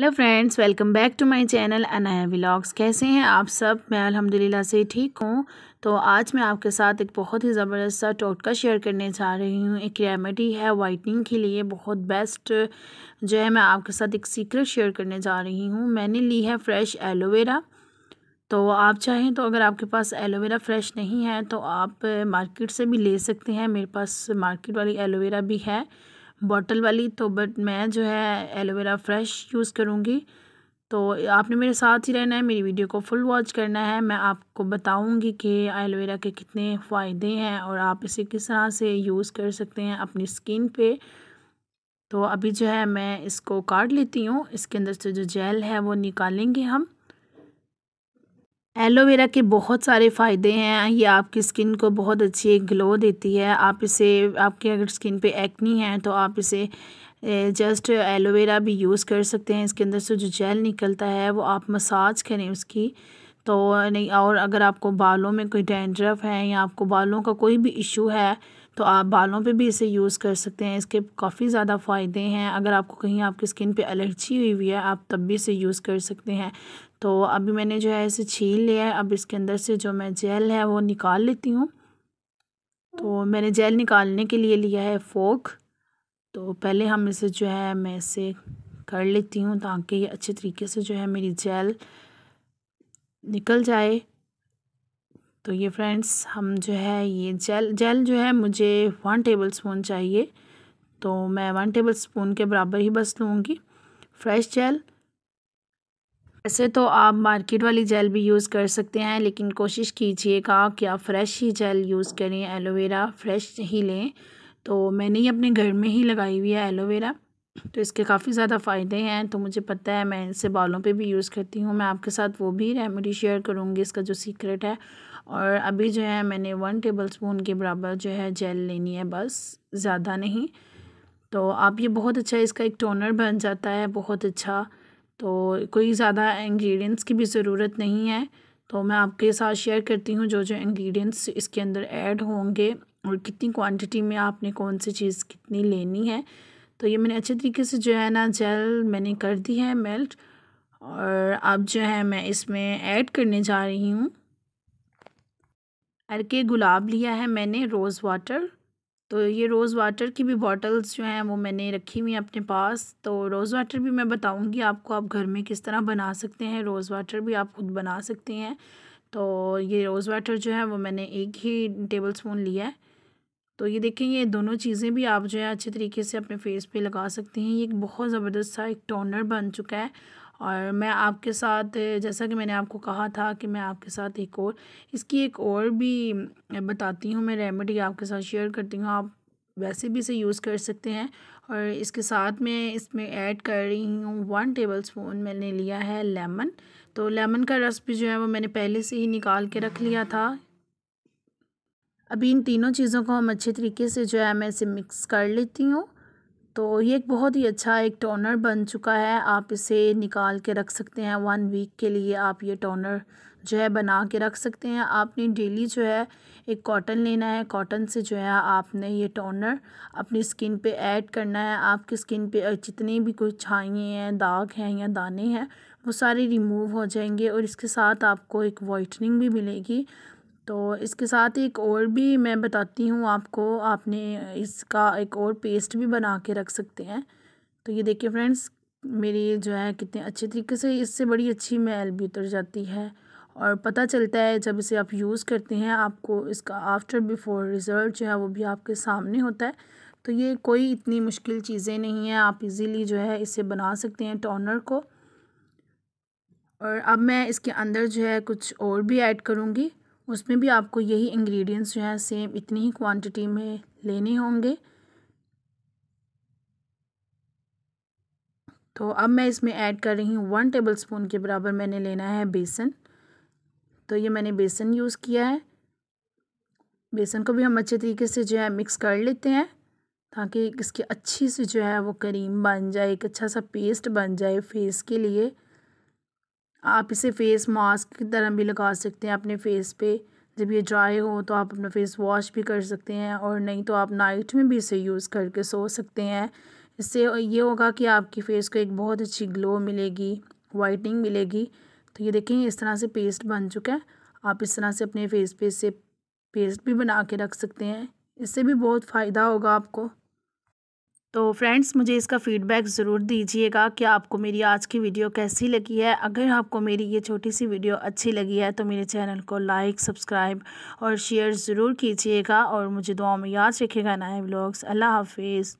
hello friends welcome back to my channel Anaya vlogs कैसे हैं आप सब मैं अल्हम्दुलिल्लाह से ठीक हूँ तो आज मैं आपके साथ एक बहुत ही ज़बरदस्त सा टोटका शेयर करने जा रही हूँ एक रेमेडी है वाइटनिंग के लिए बहुत बेस्ट जो है मैं आपके साथ एक सीक्रेट शेयर करने जा रही हूँ मैंने ली है फ्रेश एलोवेरा तो आप चाहें तो अगर आपके पास एलोवेरा फ्रेश नहीं है तो आप मार्केट से भी ले सकते हैं मेरे पास मार्केट वाली एलोवेरा भी है बॉटल वाली तो बट मैं जो है एलोवेरा फ्रेश यूज़ करूँगी तो आपने मेरे साथ ही रहना है मेरी वीडियो को फुल वॉच करना है मैं आपको बताऊँगी कि एलोवेरा के कितने फ़ायदे हैं और आप इसे किस तरह से यूज़ कर सकते हैं अपनी स्किन पे तो अभी जो है मैं इसको काट लेती हूँ इसके अंदर से जो जेल है वो निकालेंगे हम एलोवेरा के बहुत सारे फ़ायदे हैं ये आपकी स्किन को बहुत अच्छी ग्लो देती है आप इसे आपके अगर स्किन पे एक्नी है तो आप इसे जस्ट एलोवेरा भी यूज़ कर सकते हैं इसके अंदर से जो जेल निकलता है वो आप मसाज करें उसकी तो नहीं और अगर आपको बालों में कोई डेंड्रफ है या आपको बालों का कोई भी इशू है तो आप बालों पे भी इसे यूज़ कर सकते हैं इसके काफ़ी ज़्यादा फ़ायदे हैं अगर आपको कहीं आपकी स्किन पे एलर्जी हुई हुई है आप तब भी इसे यूज़ कर सकते हैं तो अभी मैंने जो है इसे छील लिया है अब इसके अंदर से जो मैं जेल है वो निकाल लेती हूँ तो मैंने जेल निकालने के लिए लिया है फोक तो पहले हम इसे जो है मैं इसे कर लेती हूँ ताकि ये अच्छे तरीके से जो है मेरी जेल निकल जाए तो ये फ्रेंड्स हम जो है ये जेल जेल जो है मुझे वन टेबल स्पून चाहिए तो मैं वन टेबल स्पून के बराबर ही बस लूँगी फ्रेश जेल वैसे तो आप मार्केट वाली जेल भी यूज़ कर सकते हैं लेकिन कोशिश कीजिएगा कि आप फ्रेश ही जेल यूज़ करें एलोवेरा फ्रेश ही लें तो मैंने ही अपने घर में ही लगाई हुई है एलोवेरा तो इसके काफ़ी ज़्यादा फ़ायदे हैं तो मुझे पता है मैं इसे बालों पे भी यूज़ करती हूँ मैं आपके साथ वो भी रेमेडी शेयर करूँगी इसका जो सीक्रेट है और अभी जो है मैंने वन टेबल स्पून के बराबर जो है जेल लेनी है बस ज़्यादा नहीं तो आप ये बहुत अच्छा इसका एक टोनर बन जाता है बहुत अच्छा तो कोई ज़्यादा इन्ग्रीडियंट्स की भी ज़रूरत नहीं है तो मैं आपके साथ शेयर करती हूँ जो जो इन्ग्रीडियंट्स इसके अंदर एड होंगे और कितनी क्वान्टिटी में आपने कौन सी चीज़ कितनी लेनी है तो ये मैंने अच्छे तरीके से जो है ना जेल मैंने कर दी है मेल्ट और अब जो है मैं इसमें ऐड करने जा रही हूँ हर के गुलाब लिया है मैंने रोज़ वाटर तो ये रोज़ वाटर की भी बॉटल्स जो हैं वो मैंने रखी हुई हैं अपने पास तो रोज़ वाटर भी मैं बताऊंगी आपको आप घर में किस तरह बना सकते हैं रोज़ वाटर भी आप खुद बना सकते हैं तो ये रोज़ वाटर जो है वो मैंने एक ही टेबल स्पून लिया है तो ये देखें ये दोनों चीज़ें भी आप जो है अच्छे तरीके से अपने फेस पे लगा सकते हैं ये एक बहुत ज़बरदस्त सा एक टोनर बन चुका है और मैं आपके साथ जैसा कि मैंने आपको कहा था कि मैं आपके साथ एक और इसकी एक और भी बताती हूँ मैं रेमेडी आपके साथ शेयर करती हूँ आप वैसे भी इसे यूज़ कर सकते हैं और इसके साथ मैं इसमें ऐड कर रही हूँ वन टेबल स्पून मैंने लिया है लेमन तो लेमन का रस भी जो है वो मैंने पहले से ही निकाल के रख लिया था अभी इन तीनों चीज़ों को हम अच्छे तरीके से जो है मैं इसे मिक्स कर लेती हूँ तो ये एक बहुत ही अच्छा एक टोनर बन चुका है आप इसे निकाल के रख सकते हैं वन वीक के लिए आप ये टोनर जो है बना के रख सकते हैं आपने डेली जो है एक कॉटन लेना है कॉटन से जो है आपने ये टोनर अपनी स्किन पे ऐड करना है आपकी स्किन पे जितने भी कोई छाइए हैं दाग हैं या दाने हैं वो सारे रिमूव हो जाएंगे और इसके साथ आपको एक वाइटनिंग भी मिलेगी तो इसके साथ एक और भी मैं बताती हूँ आपको आपने इसका एक और पेस्ट भी बना के रख सकते हैं तो ये देखिए फ्रेंड्स मेरी जो है कितने अच्छे तरीके से इससे बड़ी अच्छी मैल भी उतर जाती है और पता चलता है जब इसे आप यूज़ करते हैं आपको इसका आफ्टर बिफोर रिज़ल्ट जो है वो भी आपके सामने होता है तो ये कोई इतनी मुश्किल चीज़ें नहीं हैं आप इजीली जो है इसे बना सकते हैं टोनर को और अब मैं इसके अंदर जो है कुछ और भी ऐड करूँगी उसमें भी आपको यही इंग्रेडिएंट्स जो है सेम इतनी ही क्वांटिटी में लेने होंगे तो अब मैं इसमें ऐड कर रही हूँ वन टेबल स्पून के बराबर मैंने लेना है बेसन तो ये मैंने बेसन यूज़ किया है बेसन को भी हम अच्छे तरीके से जो है मिक्स कर लेते हैं ताकि इसकी अच्छी सी जो है वो करीम बन जाए एक अच्छा सा पेस्ट बन जाए फेस के लिए आप इसे फेस मास्क की तरह भी लगा सकते हैं अपने फेस पे जब ये ड्राई हो तो आप अपना फेस वॉश भी कर सकते हैं और नहीं तो आप नाइट में भी इसे यूज़ करके सो सकते हैं इससे ये होगा कि आपकी फ़ेस को एक बहुत अच्छी ग्लो मिलेगी वाइटनिंग मिलेगी तो ये देखें इस तरह से पेस्ट बन चुका है आप इस तरह से अपने फेस पे से पेस्ट भी बना के रख सकते हैं इससे भी बहुत फ़ायदा होगा आपको तो फ्रेंड्स मुझे इसका फीडबैक ज़रूर दीजिएगा कि आपको मेरी आज की वीडियो कैसी लगी है अगर आपको मेरी ये छोटी सी वीडियो अच्छी लगी है तो मेरे चैनल को लाइक सब्सक्राइब और शेयर ज़रूर कीजिएगा और मुझे दुआ में याद रखिएगा नए ब्लॉग्स अल्लाह हाफिज़